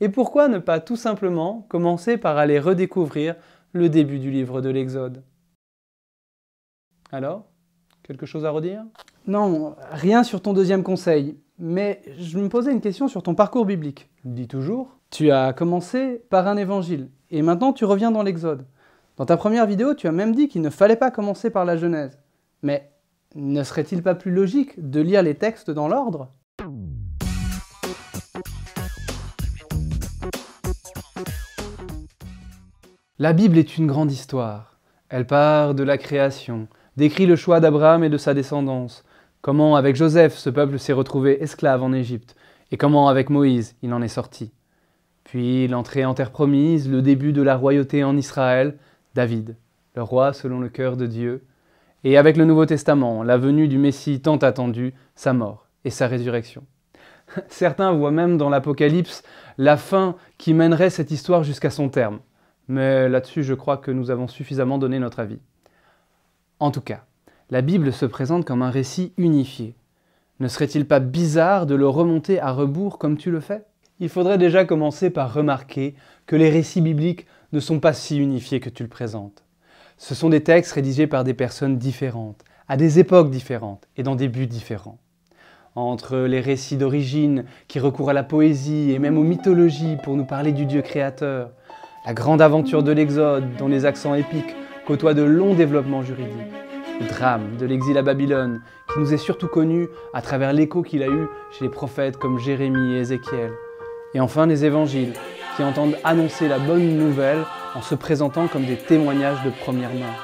Et pourquoi ne pas tout simplement commencer par aller redécouvrir le début du livre de l'Exode Alors, quelque chose à redire Non, rien sur ton deuxième conseil. Mais je me posais une question sur ton parcours biblique. Dis toujours. Tu as commencé par un évangile, et maintenant tu reviens dans l'Exode. Dans ta première vidéo, tu as même dit qu'il ne fallait pas commencer par la Genèse. Mais ne serait-il pas plus logique de lire les textes dans l'ordre La Bible est une grande histoire. Elle part de la création, décrit le choix d'Abraham et de sa descendance, comment avec Joseph ce peuple s'est retrouvé esclave en Égypte, et comment avec Moïse il en est sorti. Puis l'entrée en terre promise, le début de la royauté en Israël, David, le roi selon le cœur de Dieu, et avec le Nouveau Testament, la venue du Messie tant attendu, sa mort et sa résurrection. Certains voient même dans l'Apocalypse la fin qui mènerait cette histoire jusqu'à son terme mais là-dessus je crois que nous avons suffisamment donné notre avis. En tout cas, la Bible se présente comme un récit unifié. Ne serait-il pas bizarre de le remonter à rebours comme tu le fais Il faudrait déjà commencer par remarquer que les récits bibliques ne sont pas si unifiés que tu le présentes. Ce sont des textes rédigés par des personnes différentes, à des époques différentes et dans des buts différents. Entre les récits d'origine qui recourent à la poésie et même aux mythologies pour nous parler du Dieu créateur, la grande aventure de l'Exode, dont les accents épiques côtoient de longs développements juridiques. Le drame de l'exil à Babylone, qui nous est surtout connu à travers l'écho qu'il a eu chez les prophètes comme Jérémie et Ézéchiel. Et enfin les évangiles, qui entendent annoncer la bonne nouvelle en se présentant comme des témoignages de première main.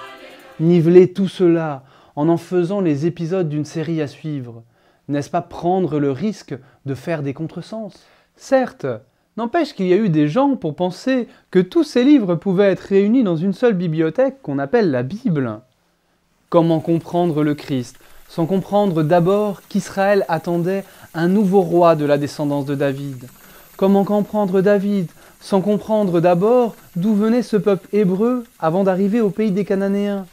Niveler tout cela en en faisant les épisodes d'une série à suivre, n'est-ce pas prendre le risque de faire des contresens Certes, N'empêche qu'il y a eu des gens pour penser que tous ces livres pouvaient être réunis dans une seule bibliothèque qu'on appelle la Bible. Comment comprendre le Christ sans comprendre d'abord qu'Israël attendait un nouveau roi de la descendance de David Comment comprendre David sans comprendre d'abord d'où venait ce peuple hébreu avant d'arriver au pays des Cananéens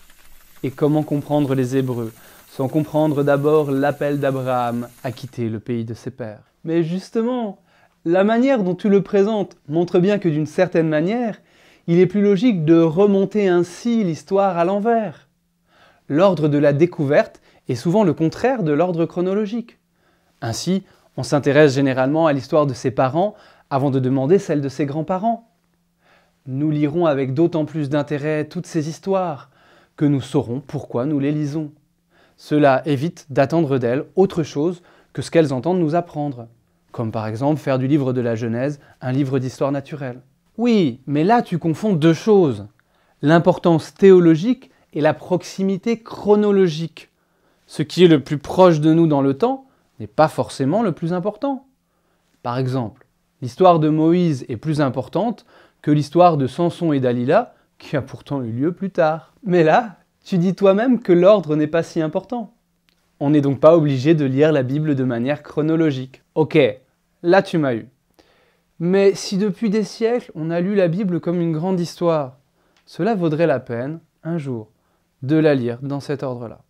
Et comment comprendre les Hébreux sans comprendre d'abord l'appel d'Abraham à quitter le pays de ses pères Mais justement, la manière dont tu le présentes montre bien que d'une certaine manière, il est plus logique de remonter ainsi l'histoire à l'envers. L'ordre de la découverte est souvent le contraire de l'ordre chronologique. Ainsi, on s'intéresse généralement à l'histoire de ses parents avant de demander celle de ses grands-parents. Nous lirons avec d'autant plus d'intérêt toutes ces histoires que nous saurons pourquoi nous les lisons. Cela évite d'attendre d'elles autre chose que ce qu'elles entendent nous apprendre comme par exemple faire du livre de la Genèse un livre d'histoire naturelle. Oui, mais là tu confonds deux choses, l'importance théologique et la proximité chronologique. Ce qui est le plus proche de nous dans le temps n'est pas forcément le plus important. Par exemple, l'histoire de Moïse est plus importante que l'histoire de Samson et Dalila, qui a pourtant eu lieu plus tard. Mais là, tu dis toi-même que l'ordre n'est pas si important. On n'est donc pas obligé de lire la Bible de manière chronologique. Ok, là tu m'as eu. Mais si depuis des siècles on a lu la Bible comme une grande histoire, cela vaudrait la peine, un jour, de la lire dans cet ordre-là.